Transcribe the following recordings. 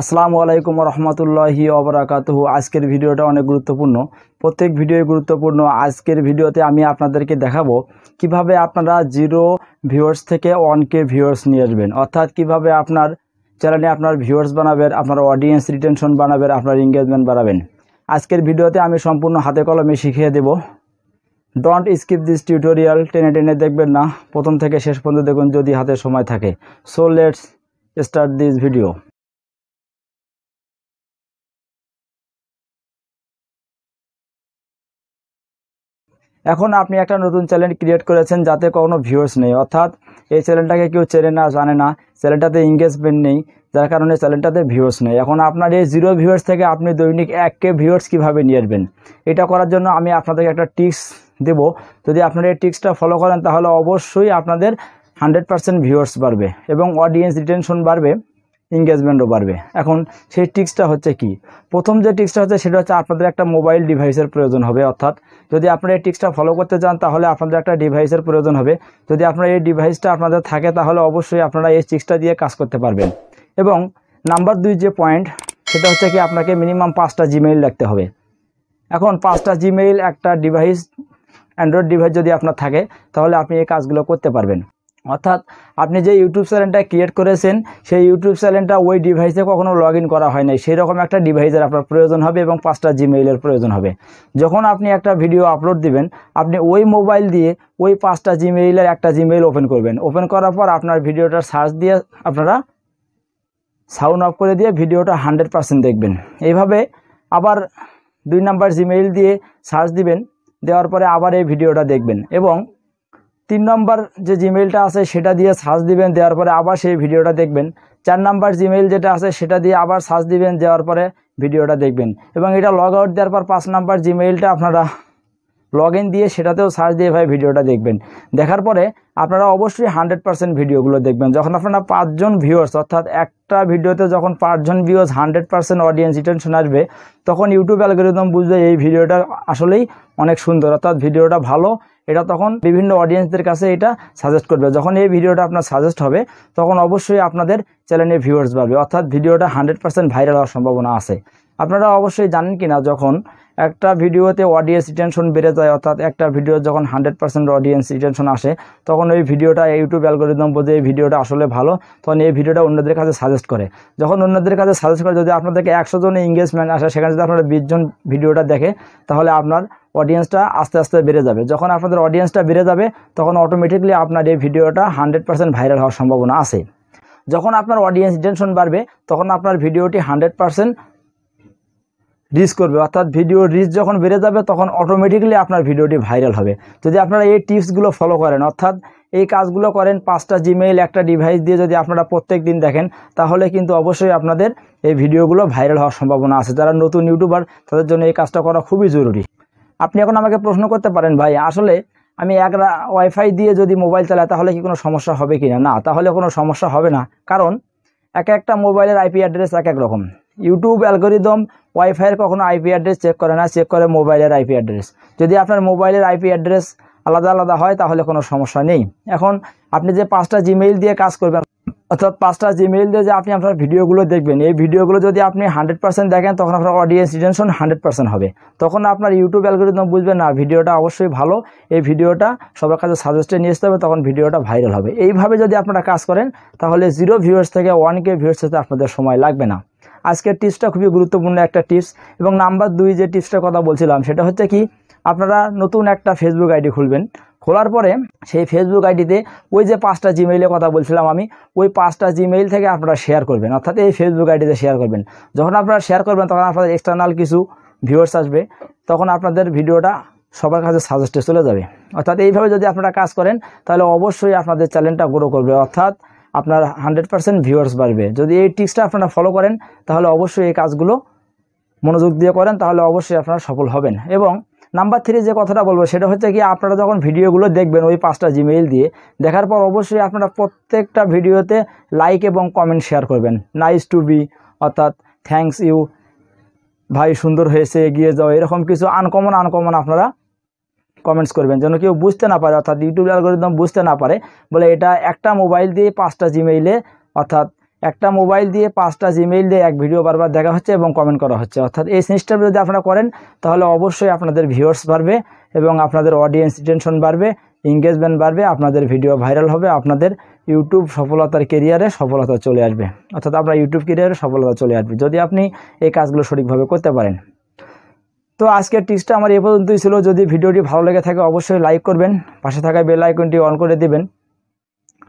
আসসালামু আলাইকুম রহমতুল্লাহি অবরাকাত আজকের ভিডিওটা অনেক গুরুত্বপূর্ণ প্রত্যেক ভিডিওই গুরুত্বপূর্ণ আজকের ভিডিওতে আমি আপনাদেরকে দেখাবো কিভাবে আপনারা জিরো ভিউয়ার্স থেকে ওয়ানকে ভিউয়ার্স নিয়ে আসবেন অর্থাৎ কিভাবে আপনার চ্যানেলে আপনার ভিউয়ার্স বানাবেন আপনার অডিয়েন্স রিটেনশন বানাবেন আপনার এঙ্গেজমেন্ট বাড়াবেন আজকের ভিডিওতে আমি সম্পূর্ণ হাতে কলমে শিখিয়ে দেব ডোন্ট স্কিপ দিস টিউটোরিয়াল টেনে টেনে দেখবেন না প্রথম থেকে শেষ পর্যন্ত দেখুন যদি হাতে সময় থাকে so let's start this video এখন আপনি একটা নতুন চ্যানেল ক্রিয়েট করেছেন যাতে কোনো ভিউয়ার্স নেই অর্থাৎ এই চ্যানেলটাকে কেউ চেনে না জানে না চ্যানেলটাতে এঙ্গেজমেন্ট নেই যার কারণে চ্যানেলটাতে ভিউয়ার্স নেই এখন আপনার এই জিরো ভিউয়ার্স থেকে আপনি দৈনিক এককে ভিউয়ার্স কীভাবে নিয়ে আসবেন এটা করার জন্য আমি আপনাদেরকে একটা টিপস দেব যদি আপনারা এই টিপসটা ফলো করেন তাহলে অবশ্যই আপনাদের হান্ড্রেড পারসেন্ট ভিউয়ার্স বাড়বে এবং অডিয়েন্স রিটেনশন বাড়বে ইংগেজমেন্টও বাড়বে এখন সেই টিক্সটা হচ্ছে কি প্রথম যে টিক্সটা হচ্ছে সেটা হচ্ছে আপনাদের একটা মোবাইল ডিভাইসের প্রয়োজন হবে অর্থাৎ যদি আপনারা এই টিক্সটা ফলো করতে চান তাহলে আপনাদের একটা ডিভাইসের প্রয়োজন হবে যদি আপনার এই ডিভাইসটা আপনাদের থাকে তাহলে অবশ্যই আপনারা এই টিক্সটা দিয়ে কাজ করতে পারবেন এবং নাম্বার দুই যে পয়েন্ট সেটা হচ্ছে কি আপনাকে মিনিমাম পাঁচটা জিমেইল রাখতে হবে এখন পাঁচটা জিমেইল একটা ডিভাইস অ্যান্ড্রয়েড ডিভাইস যদি আপনার থাকে তাহলে আপনি এই কাজগুলো করতে পারবেন অর্থাৎ আপনি যে ইউটিউব চ্যানেলটা ক্রিয়েট করেছেন সেই ইউটিউব চ্যানেলটা ওই ডিভাইসে কখনো লগ করা হয় নাই সেই রকম একটা ডিভাইসের আপনার প্রয়োজন হবে এবং পাঁচটা জিমেইলের প্রয়োজন হবে যখন আপনি একটা ভিডিও আপলোড দিবেন আপনি ওই মোবাইল দিয়ে ওই পাঁচটা জিমেইলের একটা জিমেইল ওপেন করবেন ওপেন করার পর আপনার ভিডিওটার সার্চ দিয়ে আপনারা সাউন্ড অফ করে দিয়ে ভিডিওটা হান্ড্রেড পারসেন্ট দেখবেন এইভাবে আবার দুই নাম্বার জিমেইল দিয়ে সার্চ দিবেন দেওয়ার পরে আবার এই ভিডিওটা দেখবেন এবং তিন নম্বর যে জিমেইলটা আছে সেটা দিয়ে সার্চ দিবেন দেওয়ার পরে আবার সেই ভিডিওটা দেখবেন চার নাম্বার জিমেইল যেটা আছে সেটা দিয়ে আবার সার্চ দিবেন দেওয়ার পরে ভিডিওটা দেখবেন এবং এটা লগ আউট দেওয়ার পর পাঁচ নাম্বার জিমেইলটা আপনারা লগ ইন দিয়ে সেটাতেও সার্চ দিয়ে ভাই ভিডিওটা দেখবেন দেখার পরে আপনারা অবশ্যই হান্ড্রেড পার্সেন্ট ভিডিওগুলো দেখবেন যখন আপনারা পাঁচজন ভিউয়ার্স অর্থাৎ একটা ভিডিওতে যখন পাঁচজন viewers hundred percent audience retention আসবে তখন ইউটিউব অ্যালগোরিদম বুঝবে এই ভিডিওটা আসলেই অনেক সুন্দর অর্থাৎ ভিডিওটা ভালো এটা তখন বিভিন্ন অডিয়েন্সদের কাছে এটা সাজেস্ট করবে যখন এই ভিডিওটা আপনার সাজেস্ট হবে তখন অবশ্যই আপনাদের চ্যানেলে ভিউয়ার্স বাড়বে অর্থাৎ ভিডিওটা হান্ড্রেড পার্সেন্ট ভাইরাল হওয়ার সম্ভাবনা আছে আপনারা অবশ্যই জানেন কি না যখন একটা ভিডিওতে অডিয়েন্স রিটেনশন বেড়ে যায় অর্থাৎ একটা ভিডিও যখন হান্ড্রেড পার্সেন্ট অডিয়েন্স রিটেনশন আসে তখন ওই ভিডিওটা ইউটিউব অ্যালগোরিদম বোঝে এই ভিডিওটা আসলে ভালো তখন এই ভিডিওটা অন্যদের কাছে সাজেস্ট করে যখন অন্যদের কাছে সাজেস্ট করে যদি আপনাদেরকে একশো জনের এঙ্গেজমেন্ট আসে সেখানে যদি আপনারা বিশজন ভিডিওটা দেখে তাহলে আপনার অডিয়েন্সটা আস্তে আস্তে বেড়ে যাবে যখন আপনাদের অডিয়েন্সটা বেড়ে যাবে তখন অটোমেটিকলি আপনার এই ভিডিওটা হান্ড্রেড পার্সেন্ট ভাইরাল হওয়ার সম্ভাবনা আছে যখন আপনার অডিয়েন্স টেনশন বাড়বে তখন আপনার ভিডিওটি হান্ড্রেড পার্সেন্ট রিচ করবে অর্থাৎ ভিডিও রিচ যখন বেড়ে যাবে তখন অটোমেটিকলি আপনার ভিডিওটি ভাইরাল হবে যদি আপনারা এই টিপসগুলো ফলো করেন অর্থাৎ এই কাজগুলো করেন পাঁচটা জিমেইল একটা ডিভাইস দিয়ে যদি আপনারা প্রত্যেক দিন দেখেন তাহলে কিন্তু অবশ্যই আপনাদের এই ভিডিওগুলো ভাইরাল হওয়ার সম্ভাবনা আছে যারা নতুন ইউটিউবার তাদের জন্য এই কাজটা করা খুবই জরুরি আপনি এখন আমাকে প্রশ্ন করতে পারেন ভাই আসলে আমি এক ওয়াইফাই দিয়ে যদি মোবাইল চালাই তাহলে কি কোনো সমস্যা হবে কি না না তাহলে কোনো সমস্যা হবে না কারণ এক একটা মোবাইলের আইপি অ্যাড্রেস এক এক রকম ইউটিউব অ্যালগোরিদম ওয়াইফাইয়ের কখনো আইপি অ্যাড্রেস চেক করে না চেক করে মোবাইলের আইপি অ্যাড্রেস যদি আপনার মোবাইলের আইপি অ্যাড্রেস আলাদা আলাদা হয় তাহলে কোনো সমস্যা নেই এখন আপনি যে পাঁচটা জিমেইল দিয়ে কাজ করবেন অর্থাৎ পাঁচটা জিমেইল দিয়ে যে আপনি আপনার ভিডিওগুলো দেখবেন এই ভিডিওগুলো যদি আপনি হান্ড্রেড পার্সেন্ট দেখেন তখন আপনার অডিয়েন্স রিটেনশন হান্ড্রেড পার্সেন্ট হবে তখন আপনার ইউটিউব অ্যালগোরিদম বুঝবে না ভিডিওটা অবশ্যই ভালো এই ভিডিওটা সবার কাছে সাজেস্টে নিয়ে আসতে হবে তখন ভিডিওটা ভাইরাল হবে এইভাবে যদি আপনারা কাজ করেন তাহলে জিরো ভিউয়ার্স থেকে ওয়ান কে ভিউয়ার্স হতে আপনাদের সময় লাগবে না আজকের টিপসটা খুবই গুরুত্বপূর্ণ একটা টিপস এবং নাম্বার দুই যে টিপসটার কথা বলছিলাম সেটা হচ্ছে কি আপনারা নতুন একটা ফেসবুক আইডি খুলবেন খোলার পরে সেই ফেসবুক আইডিতে ওই যে পাঁচটা জিমেইলের কথা বলছিলাম আমি ওই পাঁচটা জিমেইল থেকে আপনারা শেয়ার করবেন অর্থাৎ এই ফেসবুক আইডিতে শেয়ার করবেন যখন আপনারা শেয়ার করবেন তখন আপনাদের এক্সটার্নাল কিছু ভিউয়ার্স আসবে তখন আপনাদের ভিডিওটা সবার কাছে সাজেস্টে চলে যাবে অর্থাৎ এইভাবে যদি আপনারা কাজ করেন তাহলে অবশ্যই আপনাদের চ্যানেলটা গ্রো করবে অর্থাৎ আপনার হান্ড্রেড পারসেন্ট ভিউয়ার্স বাড়বে যদি এই টিপসটা আপনারা ফলো করেন তাহলে অবশ্যই এই কাজগুলো মনোযোগ দিয়ে করেন তাহলে অবশ্যই আপনারা সফল হবেন এবং নাম্বার থ্রি যে কথাটা বলবো সেটা হচ্ছে কি আপনারা যখন ভিডিওগুলো দেখবেন ওই পাঁচটা জিমেইল দিয়ে দেখার পর অবশ্যই আপনারা প্রত্যেকটা ভিডিওতে লাইক এবং কমেন্ট শেয়ার করবেন নাইস টু বি অর্থাৎ থ্যাংকস ইউ ভাই সুন্দর হয়েছে এগিয়ে যাও এরকম কিছু আনকমন আনকমন আপনারা কমেন্টস করবেন যেন কেউ বুঝতে না পারে অর্থাৎ ইউটিউব অ্যালগোরিদম বুঝতে না পারে বলে এটা একটা মোবাইল দিয়ে পাঁচটা জিমেইলে অর্থাৎ একটা মোবাইল দিয়ে পাঁচটা জিমেইল দিয়ে এক ভিডিও বারবার দেখা হচ্ছে এবং কমেন্ট করা হচ্ছে অর্থাৎ এই সিস্টেম যদি আপনারা করেন তাহলে অবশ্যই আপনাদের ভিউয়ার্স বাড়বে এবং আপনাদের অডিয়েন্স টেনশন বাড়বে এঙ্গেজমেন্ট বাড়বে আপনাদের ভিডিও ভাইরাল হবে আপনাদের ইউটিউব সফলতার কেরিয়ারে সফলতা চলে আসবে অর্থাৎ আপনার ইউটিউব কেরিয়ারে সফলতা চলে আসবে যদি আপনি এই কাজগুলো সঠিকভাবে করতে পারেন তো আজকের টিপসটা আমার এ পর্যন্তই ছিল যদি ভিডিওটি ভালো লেগে থাকে অবশ্যই লাইক করবেন পাশে থাকা বেল আইকনটি অন করে দেবেন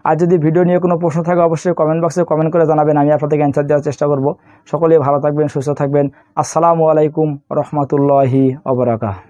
আর যদি ভিডিও নিয়ে কোনো প্রশ্ন থাকে অবশ্যই কমেন্ট বক্সে কমেন্ট করে জানাবেন আমি আপনাদেরকে অ্যান্সার দেওয়ার চেষ্টা করব সকলেই ভালো থাকবেন সুস্থ থাকবেন আসসালামু আলাইকুম রহমতুল্লাহি অবরাকা